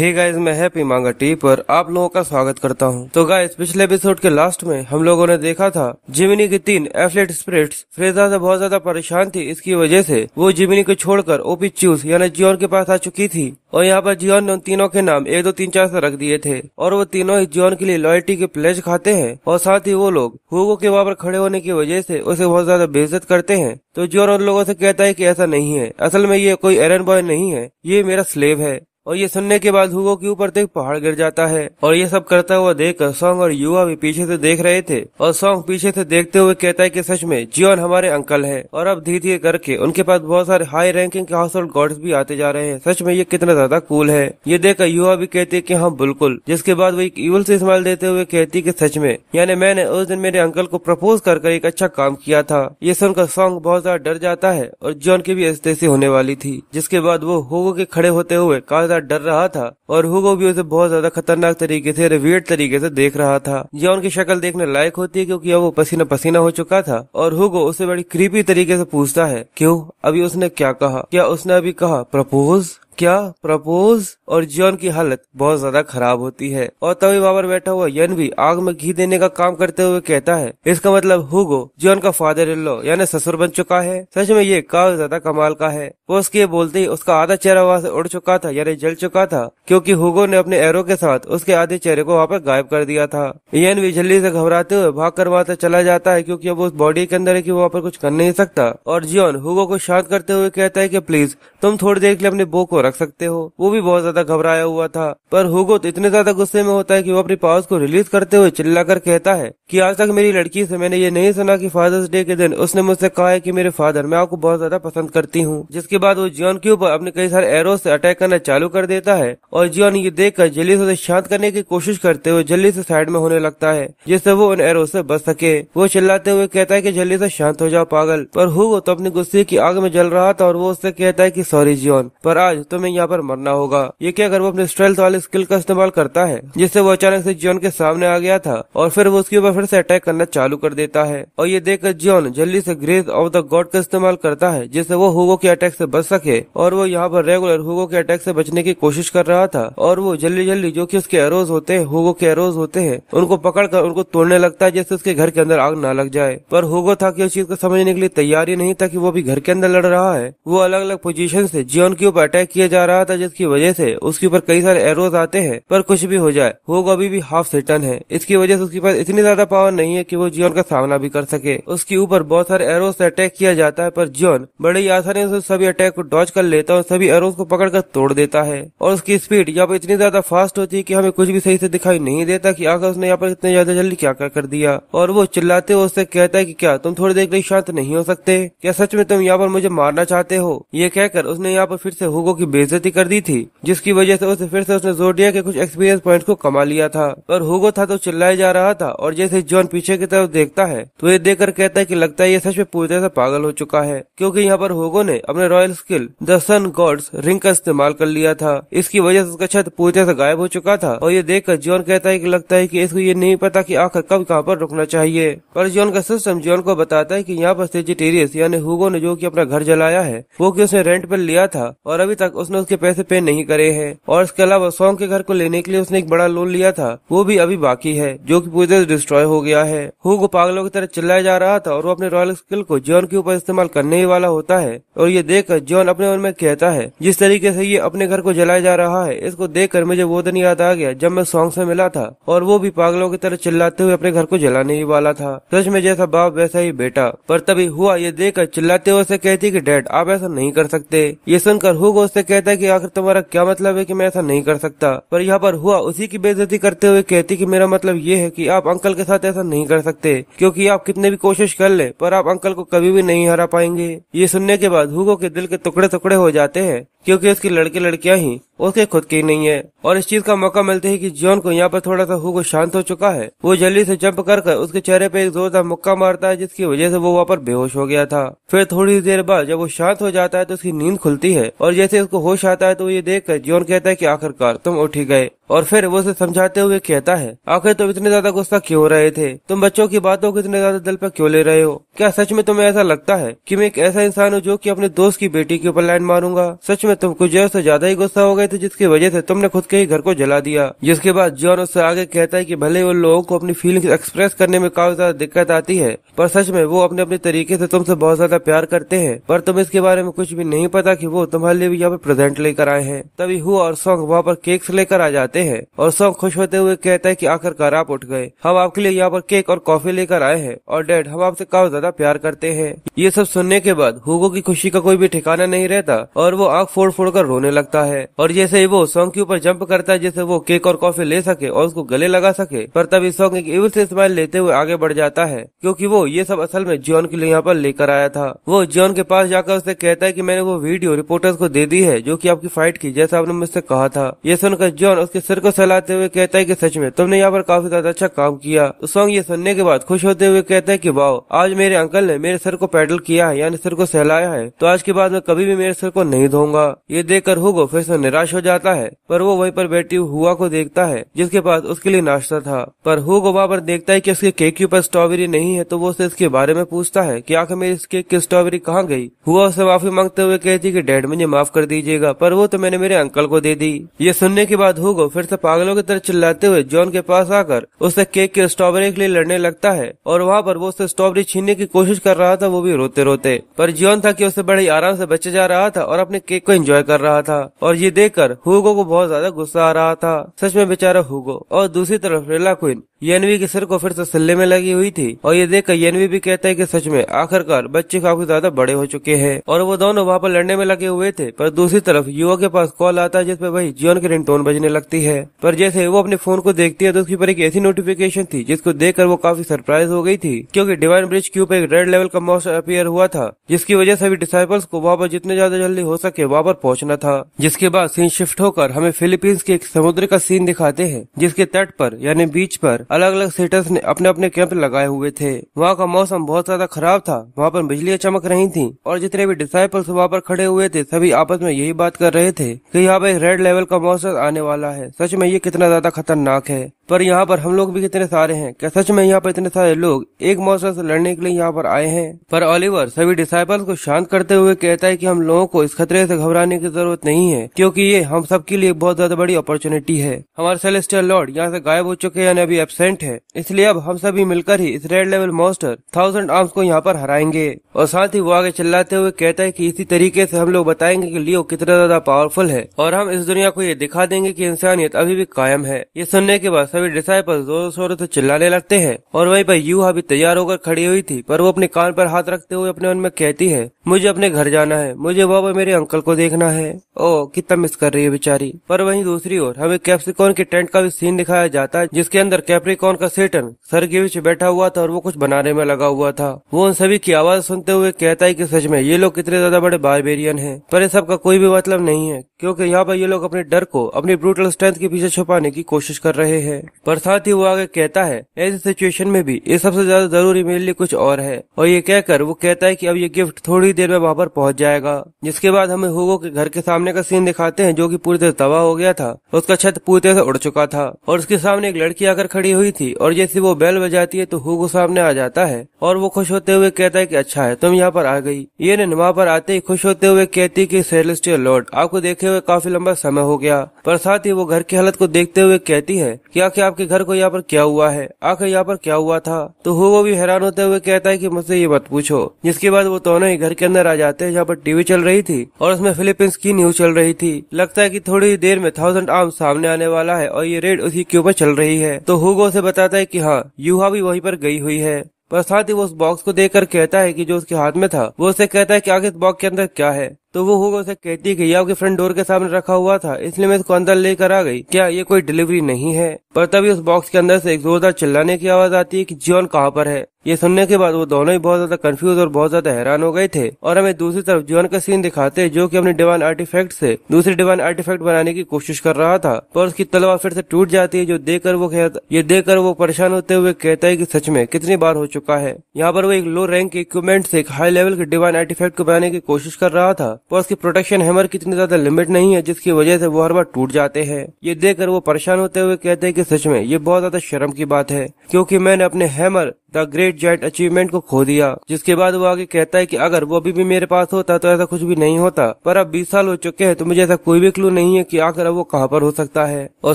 हे guys मैं happy manga T पर आप लोगों का स्वागत करता हूं तो गाइस पिछले एपिसोड के लास्ट में हम लोगों ने देखा था जिमिनी की तीन एफलेट स्प्रिट फ्रेजा से बहुत ज्यादा परेशान थी इसकी वजह से वो जिमिनी को छोड़कर ओपी चूस यानी जियोन के पास आ चुकी थी और यहाँ पर जियोन ने उन तीनों के नाम एक दो तीन चार से रख दिए थे और वो तीनों ही जियोन के लिए लॉयल्टी के प्लेज खाते हैं और साथ ही वो लोग हुगो के वहाँ पर खड़े होने की वजह से उसे बहुत ज्यादा बेइज्जत करते हैं तो जियोन उन लोगों से कहता है कि ऐसा नहीं है असल में ये कोई एरन बॉय नहीं है ये मेरा स्लेव है और ये सुनने के बाद हुगो के ऊपर तक पहाड़ गिर जाता है और ये सब करता हुआ देखकर सॉन्ग और युवा भी पीछे से देख रहे थे और सॉन्ग पीछे से देखते हुए कहता है कि सच में जियोन हमारे अंकल है और अब धीरे धीरे करके उनके पास बहुत सारे हाई रैंकिंग के हाउस होल्ड गॉड्स भी आते जा रहे हैं सच में ये कितना ज्यादा कूल है ये देखकर युवा भी कहती है की हाँ बिल्कुल जिसके बाद वो एक ईवल से इस्तेमाल देते हुए कहती की सच में यानी मैंने उस दिन मेरे अंकल को प्रपोज कर एक अच्छा काम किया था ये सुनकर सॉन्ग बहुत ज्यादा डर जाता है और जियोन की भी ऐसी होने वाली थी जिसके बाद वो हुगो के खड़े होते हुए कागजा डर रहा था और हुगो भी उसे बहुत ज्यादा खतरनाक तरीके से रिवियड तरीके से देख रहा था यह उनकी शक्ल देखने लायक होती है क्योंकि अब वो पसीना पसीना हो चुका था और हुगो उसे बड़ी क्रीपी तरीके से पूछता है क्यों अभी उसने क्या कहा क्या उसने अभी कहा प्रपोज क्या प्रपोज और जियोन की हालत बहुत ज्यादा खराब होती है और तभी बाबर बैठा हुआ यन भी आग में घी देने का काम करते हुए कहता है इसका मतलब हुगो जियोन का फादर इन लो यानी ससुर बन चुका है सच में ये काफी ज्यादा कमाल का है वो उसके बोलते ही उसका आधा चेहरा वहाँ ऐसी उड़ चुका था यानी जल चुका था क्यूँकी हुगो ने अपने एरो के साथ उसके आधे चेहरे को वहाँ पर गायब कर दिया था यन भी जल्दी ऐसी घबराते हुए भाग कर वहाँ चला जाता है क्यूँकी अब उस बॉडी के अंदर है की वहाँ पर कुछ कर नहीं सकता और जियोन हुगो को शांत करते हुए कहता है की प्लीज तुम थोड़ी देर के लिए अपने बो को रख सकते हो वो भी बहुत ज्यादा घबराया हुआ था पर हुगो तो इतने ज्यादा गुस्से में होता है कि वो अपनी पावर्स को रिलीज करते हुए चिल्लाकर कहता है कि आज तक मेरी लड़की से मैंने ये नहीं सुना कि फादर्स डे के दिन उसने मुझसे कहा है कि मेरे फादर मैं आपको बहुत ज्यादा पसंद करती हूँ जिसके बाद वो जियोन के ऊपर अपने कई सारे एरो से अटैक करना चालू कर देता है और जियोन ये देख कर जल्दी से शांत करने की कोशिश करते हुए जल्दी से साइड में होने लगता है जिससे वो उन एरो से बच सके वो चिल्लाते हुए कहता है की जल्दी से शांत हो जाओ पागल पर हुगो तो अपने गुस्से की आग में जल रहा था और वो उससे कहता है की सॉरी जियोन पर आज तो में यहाँ पर मरना होगा ये क्या अगर वो अपने स्ट्रेल्थ वाले स्किल का इस्तेमाल करता है जिससे वो अचानक से जियोन के सामने आ गया था और फिर वो उसके ऊपर फिर से अटैक करना चालू कर देता है और ये देखकर जियोन जल्दी से ग्रेस ऑफ द गॉड का इस्तेमाल करता है जिससे वो हुगो के अटैक से बच सके और वो यहाँ पर रेगुलर हुगो के अटैक से बचने की कोशिश कर रहा था और वो जल्दी जल्दी जो की उसके एरोज होते हैं हुगो के एरोज होते हैं उनको पकड़ कर उनको तोड़ने लगता है जैसे उसके घर के अंदर आग न लग जाए पर हुगो था की उस चीज को समझने के लिए तैयारी नहीं था की वो भी घर के अंदर लड़ रहा है वो अलग अलग पोजीशन से जियोन के ऊपर अटैक किया जा रहा था जिसकी वजह से उसके ऊपर कई सारे एरोज आते हैं पर कुछ भी हो जाए होग अभी भी हाफ सेटन है इसकी वजह से उसके पास इतनी ज्यादा पावर नहीं है की वो जियोन का सामना भी कर सके उसके ऊपर बहुत सारे एरोज से अटैक किया जाता है पर जियोन बड़े आसानी से सभी अटैक को डॉच कर लेता है और सभी एरोज को कर तोड़ देता है और उसकी स्पीड यहाँ पर इतनी ज्यादा फास्ट होती है की हमें कुछ भी सही से दिखाई नहीं देता की आखिर उसने यहाँ पर इतने ज्यादा जल्दी क्या क्या कर दिया और वो चिल्लाते हुए उससे कहता है की क्या तुम थोड़ी देर के लिए शांत नहीं हो सकते क्या सच में तुम यहाँ पर मुझे मारना चाहते हो ये कहकर उसने यहाँ पर फिर से हुगो की बेजती कर दी थी जिसकी वजह से उसे फिर से उसने जोर दिया कि कुछ एक्सपीरियंस पॉइंट को कमा लिया था और हुगो था तो चिल्लाया जा रहा था और जैसे जॉन पीछे की तरफ देखता है तो ये कर कहता है की लगता है ये सच में पूरी तरह से पागल हो चुका है क्यूँकी यहाँ पर हुगो ने अपने royal skill the sun gods ring का इस्तेमाल कर लिया था इसकी वजह से उसका छत पूरी तरह से गायब हो चुका था और ये कर जॉन कहता है की लगता है की इसको ये नहीं पता की आखिर कब कहाँ पर रुकना चाहिए पर जॉन का सिस्टम जॉन को बताता है कि यहाँ पर सेजिटेरियस यानी हुगो ने जो कि अपना घर जलाया है वो कि उसने रेंट पर लिया था और अभी तक उसने उसके पैसे पे नहीं करे है और इसके अलावा सॉन्ग के घर को लेने के लिए उसने एक बड़ा लोन लिया था वो भी अभी बाकी है जो की पूरी तरह डिस्ट्रॉय हो गया है हु को पागलों की तरह चिल्लाया जा रहा था और वो अपने रॉयल स्किल को जॉन के ऊपर इस्तेमाल करने ही वाला होता है और ये देखकर जॉन अपने मन में कहता है जिस तरीके से ये अपने घर को जलाया जा रहा है इसको कर मुझे वो दिन याद आ गया जब मैं सॉन्ग से मिला था और वो भी पागलों की तरह चिल्लाते हुए अपने घर को जलाने ही वाला था सच में जैसा बाप वैसा ही बेटा पर तभी हुआ ये देखकर चिल्लाते हुए कहती की डैड आप ऐसा नहीं कर सकते ये सुनकर को उससे कहता है कि आखिर तुम्हारा क्या मतलब है कि मैं ऐसा नहीं कर सकता पर यहाँ पर हुआ उसी की बेजती करते हुए कहती कि मेरा मतलब ये है कि आप अंकल के साथ ऐसा नहीं कर सकते क्योंकि आप कितने भी कोशिश कर ले पर आप अंकल को कभी भी नहीं हरा पाएंगे ये सुनने के बाद हुगो के दिल के टुकड़े टुकड़े हो जाते हैं क्योंकि उसकी लड़के लड़कियां ही उसके खुद की नहीं है और इस चीज का मौका मिलते ही कि जॉन को यहाँ पर थोड़ा सा हुगो शांत हो चुका है वो जल्दी से जंप कर कर उसके चेहरे पे एक जोरदार मुक्का मारता है जिसकी वजह से वो वहाँ पर बेहोश हो गया था फिर थोड़ी देर बाद जब वो शांत हो जाता है तो उसकी नींद खुलती है और जैसे उसको होश आता है तो ये देख कर जॉन कहता है की आखिरकार तुम उठी गए और फिर वो उसे समझाते हुए कहता है आखिर तुम इतने ज्यादा गुस्सा क्यों रहे थे तुम बच्चों की बातों को इतने ज्यादा दिल पर क्यों ले रहे हो क्या सच में तुम्हें ऐसा लगता है कि मैं एक ऐसा इंसान हूँ जो कि अपने दोस्त की बेटी के ऊपर लाइन मारूंगा सच में तुम कुछ ज्यादा ही गुस्सा हो गए थे जिसकी वजह से तुमने खुद के ही घर को जला दिया जिसके बाद जॉन उससे आगे कहता है कि भले उन लोगों को अपनी फीलिंग एक्सप्रेस करने में काफी ज्यादा दिक्कत आती है पर सच में वो अपने अपने तरीके से तुमसे बहुत ज्यादा प्यार करते हैं पर तुम इसके बारे में कुछ भी नहीं पता कि वो तुम्हारे लिए भी यहाँ पर प्रेजेंट लेकर आए हैं तभी हु और सॉन्ग वहाँ पर केक्स लेकर आ जाते हैं और सॉन्ग खुश होते हुए कहता है की आखिरकार आप उठ गए हम आपके लिए यहाँ पर केक और कॉफी लेकर आए हैं और डैड हम आपसे काफी ज्यादा प्यार करते हैं ये सब सुनने के बाद हुगो की खुशी का कोई भी ठिकाना नहीं रहता और वो आँख फोड़ फोड़ कर रोने लगता है और ये जैसे ही वो सॉन्ग के ऊपर जंप करता है जैसे वो केक और कॉफी ले सके और उसको गले लगा सके पर तभी सॉन्ग एक एविल से स्माइल लेते हुए आगे बढ़ जाता है क्योंकि वो ये सब असल में जॉन के लिए यहाँ पर लेकर आया था वो जॉन के पास जाकर उसे कहता है की मैंने वो वीडियो रिपोर्टर्स को दे दी है जो की आपकी फाइट की जैसा आपने मुझसे कहा था ये सुनकर जॉन उसके सिर को सहलाते हुए कहता है की सच में तुमने यहाँ पर काफी ज्यादा अच्छा काम किया सॉन्ग ये सुनने के बाद खुश होते हुए कहते हैं की वाओ आज मेरे अंकल ने मेरे सर को पैडल किया है यानी सर को सहलाया है तो आज के बाद मैं कभी भी मेरे सर को नहीं धोगा ये देखकर हुगो फिर से निराश निराश हो जाता है पर वो वहीं पर बैठी हुआ को देखता है जिसके पास उसके लिए नाश्ता था पर हु वहाँ पर देखता है कि उसके केक के ऊपर स्ट्रॉबेरी नहीं है तो वो उसे इसके बारे में पूछता है कि आखिर मेरी केक की स्ट्रॉबेरी कहाँ गई हुआ उसे माफी मांगते हुए कहती कि डैड मुझे माफ कर दीजिएगा पर वो तो मैंने मेरे अंकल को दे दी ये सुनने के बाद हुगो फिर से पागलों की तरह चिल्लाते हुए जॉन के पास आकर उसे केक के स्ट्रॉबेरी के लिए लड़ने लगता है और वहाँ पर वो उसे स्ट्रॉबेरी छीनने की कोशिश कर रहा था वो भी रोते रोते पर जॉन था की उसे बड़े आराम से बचे जा रहा था और अपने केक को एंजॉय कर रहा था और ये देख लेकर हुगो को बहुत ज्यादा गुस्सा आ रहा था सच में बेचारा हुगो और दूसरी तरफ रेला क्विन येनवी के सिर को फिर से सिल्ले में लगी हुई थी और ये देखकर येनवी भी कहता है कि सच में आखिरकार बच्चे काफी ज्यादा बड़े हो चुके हैं और वो दोनों वहाँ पर लड़ने में लगे हुए थे पर दूसरी तरफ युवा के पास कॉल आता है जिसपे वही जियोन की रिंगटोन बजने लगती है पर जैसे वो अपने फोन को देखती है तो उसके ऊपर एक ऐसी नोटिफिकेशन थी जिसको देख वो काफी सरप्राइज हो गई थी क्योंकि डिवाइन ब्रिज के ऊपर एक रेड लेवल का मॉन्स्टर अपियर हुआ था जिसकी वजह से अभी डिसाइपल्स को वहाँ पर जितने ज्यादा जल्दी हो सके वहाँ पर पहुँचना था जिसके बाद सीन शिफ्ट होकर हमें फिलीपींस के एक समुद्र का सीन दिखाते हैं जिसके तट पर यानी बीच पर अलग अलग सेटर्स ने अपने अपने कैंप लगाए हुए थे वहाँ का मौसम बहुत ज्यादा खराब था वहाँ पर बिजलियाँ चमक रही थी और जितने भी डिसाइपल्स वहाँ पर खड़े हुए थे सभी आपस में यही बात कर रहे थे की यहाँ पर रेड लेवल का मौसम आने वाला है सच में ये कितना ज्यादा खतरनाक है पर यहाँ पर हम लोग भी कितने सारे हैं क्या सच में यहाँ पर इतने सारे लोग एक मौसम से लड़ने के लिए यहाँ पर आए हैं पर ऑलिवर सभी डिसाइपल्स को शांत करते हुए कहता है कि हम लोगों को इस खतरे से घबराने की जरूरत नहीं है क्योंकि ये हम सबके लिए बहुत ज्यादा बड़ी अपॉर्चुनिटी है हमारे सेलेस्टियल लॉर्ड यहाँ से गायब हो चुके हैं अभी एबसेंट है इसलिए अब हम सभी मिलकर ही इस red level monster thousand arms को यहाँ पर हराएंगे और साथ ही वो आगे चिल्लाते हुए कहता है की इसी तरीके से हम लोग बताएंगे की लियो कितना ज्यादा पावरफुल है और हम इस दुनिया को ये दिखा देंगे की इंसानियत अभी भी कायम है ये सुनने के बाद सभी डिसाइपल्स जोर शोर से चिल्लाने लगते हैं और वहीं पर यूहा भी तैयार होकर खड़ी हुई थी पर वो अपने कान पर हाथ रखते हुए अपने मन में कहती है मुझे अपने घर जाना है मुझे बाबा मेरे अंकल को देखना है ओ कितना मिस कर रही है बेचारी पर वहीं दूसरी ओर हमें कैप्सिकॉन के टेंट का भी सीन दिखाया जाता है जिसके अंदर कैप्रिकॉन का सेटन सर के बीच बैठा हुआ था और वो कुछ बनाने में लगा हुआ था वो उन सभी की आवाज सुनते हुए कहता है की सच में ये लोग कितने ज्यादा बड़े बारबेरियन है पर इस सबका कोई भी मतलब नहीं है क्योंकि यहाँ पर ये लोग अपने डर को अपनी ब्रूटल स्ट्रेंथ के पीछे छुपाने की कोशिश कर रहे हैं है पर साथ ही वो आगे कहता है ऐसी सिचुएशन में भी ये सबसे ज्यादा जरूरी मेरे लिए कुछ और है और ये कहकर वो कहता है की अब ये गिफ्ट थोड़ी देर में वहाँ पर पहुँच जाएगा जिसके बाद हमें हुगो के घर के सामने का सीन दिखाते हैं जो की पूरी तरह तबाह हो गया था उसका छत पूरी तरह से उड़ चुका था और उसके सामने एक लड़की आकर खड़ी हुई थी और जैसे वो बैल बजाती है तो हुगो सामने आ जाता है और वो खुश होते हुए कहता है की अच्छा है तुम यहाँ पर आ गई ये नहीं वहाँ पर आते ही खुश होते हुए कहती की सेलेस्टियल लॉर्ड आपको देखे हुए काफी लंबा समय हो गया पर साथ ही वो घर की हालत को देखते हुए कहती है की आखिर आपके घर को यहाँ पर क्या हुआ है आखिर यहाँ पर क्या हुआ था तो वो भी हैरान होते हुए कहता है की मुझसे ये मत पूछो जिसके बाद वो दोनों ही घर के अंदर आ जाते हैं जहाँ पर टीवी चल रही थी और उसमें फिलीपींस की न्यूज चल रही थी लगता है की थोड़ी देर में थाउजेंड आर्म सामने आने वाला है और ये रेड उसी के ऊपर चल रही है तो हुगो उसे बताता है की हाँ युवा भी वही पर गई हुई है पर साथ ही वो उस बॉक्स को देखकर कहता है कि जो उसके हाथ में था वो उसे कहता है कि आगे इस बॉक्स के अंदर क्या है तो वो होगा उसे कहती है आपके फ्रंट डोर के सामने रखा हुआ था इसलिए मैं इसको अंदर लेकर आ गई क्या ये कोई डिलीवरी नहीं है पर तभी उस बॉक्स के अंदर से एक जोरदार चिल्लाने की आवाज आती है कि जीवन कहाँ पर है ये सुनने के बाद वो दोनों ही बहुत ज्यादा कंफ्यूज और बहुत ज्यादा हैरान हो गए थे और हमें दूसरी तरफ जीवन का सीन दिखाते जो कि अपने डिवाइन आर्टिफैक्ट से दूसरी डिवाइन आर्टिफैक्ट बनाने की कोशिश कर रहा था पर उसकी तलवार फिर से टूट जाती है जो देखकर वो कहता ये देखकर वो परेशान होते हुए कहता है की सच में कितनी बार हो चुका है यहाँ पर वो एक लो रैंक इक्विपमेंट से एक हाई लेवल के डिवाइन आर्टिफैक्ट को बनाने की कोशिश कर रहा था पर उसकी प्रोटेक्शन हैमर की इतनी ज्यादा लिमिट नहीं है जिसकी वजह से वो हर बार टूट जाते हैं ये देखकर वो परेशान होते हुए कहते हैं कि सच में ये बहुत ज्यादा शर्म की बात है क्योंकि मैंने अपने hammer the great jet achievement को खो दिया जिसके बाद वो आगे कहता है कि अगर वो अभी भी मेरे पास होता तो ऐसा कुछ भी नहीं होता पर अब 20 साल हो चुके हैं तो मुझे ऐसा कोई भी क्लू नहीं है कि आखिर अब वो कहाँ पर हो सकता है और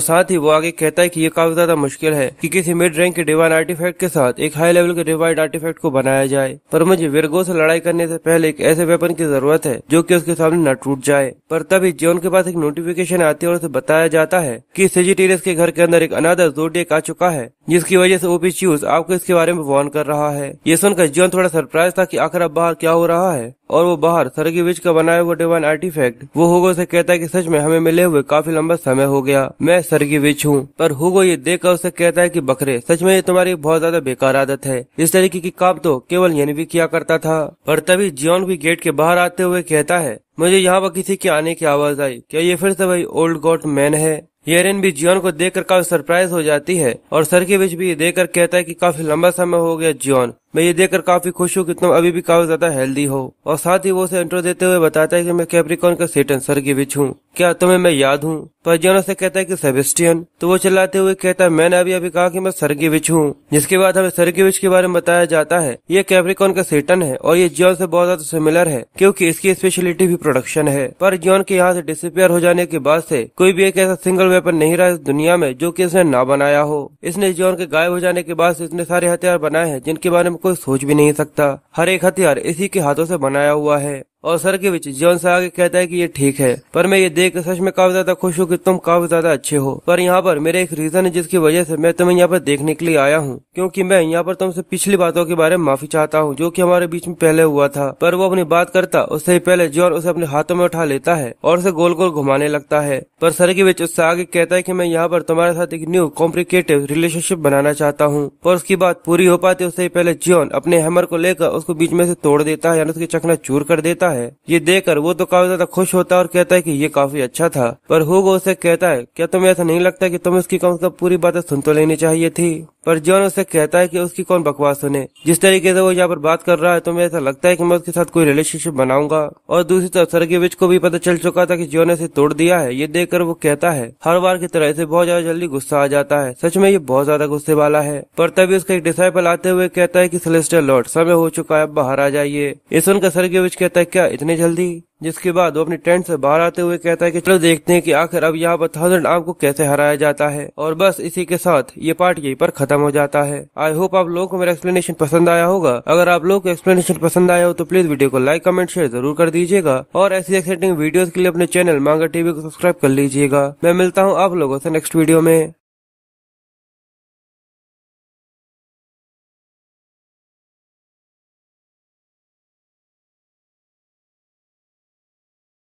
साथ ही वो आगे कहता है कि ये काफी ज्यादा मुश्किल है कि किसी मिड रैंक के डिवाइन आर्टिफैक्ट के साथ एक हाई लेवल के डिवाइड आर्टिफैक्ट को बनाया जाए पर मुझे विरगो ऐसी लड़ाई करने ऐसी पहले एक ऐसे वेपन की जरूरत है जो की उसके सामने न टूट जाए पर तभी जॉन के पास एक नोटिफिकेशन आती है और उसे बताया जाता है कि सेजिटेरियस के घर के अंदर एक अनादर डेक आ चुका है जिसकी वजह से ओपी च्यूज आपको इसके बारे में वार्न कर रहा है ये सुनकर जॉन थोड़ा सरप्राइज था की आखिर अब बाहर क्या हो रहा है और वो बाहर सरगी विच का बनाया हुआ डिवाइन आर्टिफैक्ट वो होगो से कहता है कि सच में हमें मिले हुए काफी लंबा समय हो गया मैं सरगी विच हूँ पर होगो ये देखकर उसे कहता है कि बकरे सच में ये तुम्हारी बहुत ज्यादा बेकार आदत है इस तरीके की काम तो केवल यानी भी किया करता था पर तभी जियोन भी गेट के बाहर आते हुए कहता है है मुझे यहाँ पर किसी के आने की आवाज आई क्या ये फिर से वही ओल्ड गोट मैन है येरिन भी जियोन को देखकर काफी सरप्राइज हो जाती है और सर के बीच भी देखकर कहता है कि काफी लंबा समय हो गया जियोन मैं ये देखकर काफी खुश हूँ कि तुम अभी भी काफी ज्यादा हेल्दी हो और साथ ही वो उसे इंटर देते हुए बताता है कि मैं कैप्रिकॉन का सेटन सर की हूँ क्या तुम्हें मैं याद हूँ पर अजियानो से कहता है कि सेबेस्टियन तो वो चलाते हुए कहता है मैंने अभी अभी कहा कि मैं बिच हूँ जिसके बाद हमें सरगेविच के बारे में बताया जाता है ये कैप्रिकॉन का सेटन है और ये जियोन से बहुत ज्यादा सिमिलर है क्योंकि इसकी स्पेशलिटी भी प्रोडक्शन है पर जियोन के यहाँ से डिसअपियर हो जाने के बाद ऐसी कोई भी एक ऐसा सिंगल वेपन नहीं रहा इस दुनिया में जो की इसने न बनाया हो इसने जियोन के गायब हो जाने के बाद इतने सारे हथियार बनाए हैं जिनके बारे में कोई सोच भी नहीं सकता हर एक हथियार इसी के हाथों से बनाया हुआ है और सर के बीच जीवन से आगे कहता है कि ये ठीक है पर मैं ये देख कर सच में काफी ज्यादा खुश हूँ कि तुम काफी ज्यादा अच्छे हो पर यहाँ पर मेरे एक रीजन है जिसकी वजह से मैं तुम्हें यहाँ पर देखने के लिए आया हूँ क्योंकि मैं यहाँ पर तुमसे पिछली बातों के बारे में माफी चाहता हूँ जो की हमारे बीच में पहले हुआ था पर वो अपनी बात करता उससे ही पहले जीवन उसे अपने हाथों में उठा लेता है और उसे गोल गोल घुमाने लगता है पर सर के बीच उससे आगे कहता है की मैं यहाँ पर तुम्हारे साथ एक न्यू कॉम्प्लिकेटिव रिलेशनशिप बनाना चाहता हूँ और उसकी बात पूरी हो पाती उससे पहले जीवन अपने हैमर को लेकर उसको बीच में से तोड़ देता है यानी उसकी चखना चूर कर देता है है ये देखकर वो तो काफी ज्यादा खुश होता है और कहता है कि ये काफी अच्छा था पर हुगो उसे कहता है क्या तुम्हें ऐसा नहीं लगता कि तुम्हें उसकी कम से कम पूरी बातें सुन तो लेनी चाहिए थी पर जॉन उसे कहता है कि उसकी कौन बकवास सुने जिस तरीके से वो यहाँ पर बात कर रहा है तो मुझे ऐसा लगता है कि मैं उसके साथ कोई रिलेशनशिप बनाऊंगा और दूसरी तरफ सरगे विच को भी पता चल चुका था कि जॉन इसे तोड़ दिया है ये देखकर वो कहता है हर बार की तरह इसे बहुत ज्यादा जल्दी गुस्सा आ जाता है सच में ये बहुत ज्यादा गुस्से वाला है पर तभी उसका एक डिसाइपल आते हुए कहता है की सिलेस्टर लॉर्ड समय हो चुका है बाहर आ जाइए ये सुनकर सरगे विच कहता है क्या इतनी जल्दी जिसके बाद वो अपने टेंट से बाहर आते हुए कहता है कि चलो देखते हैं कि आखिर अब यहाँ पर थाउजेंड आम को कैसे हराया जाता है और बस इसी के साथ ये पार्ट यहीं पर खत्म हो जाता है आई होप आप लोगों को मेरा एक्सप्लेनेशन पसंद आया होगा अगर आप लोगों को एक्सप्लेनेशन पसंद आया हो तो प्लीज वीडियो को लाइक कमेंट शेयर जरूर कर दीजिएगा और ऐसी एक्साइटिंग वीडियो के लिए अपने चैनल मांगा टीवी को सब्सक्राइब कर लीजिएगा मैं मिलता हूँ आप लोगों से नेक्स्ट वीडियो में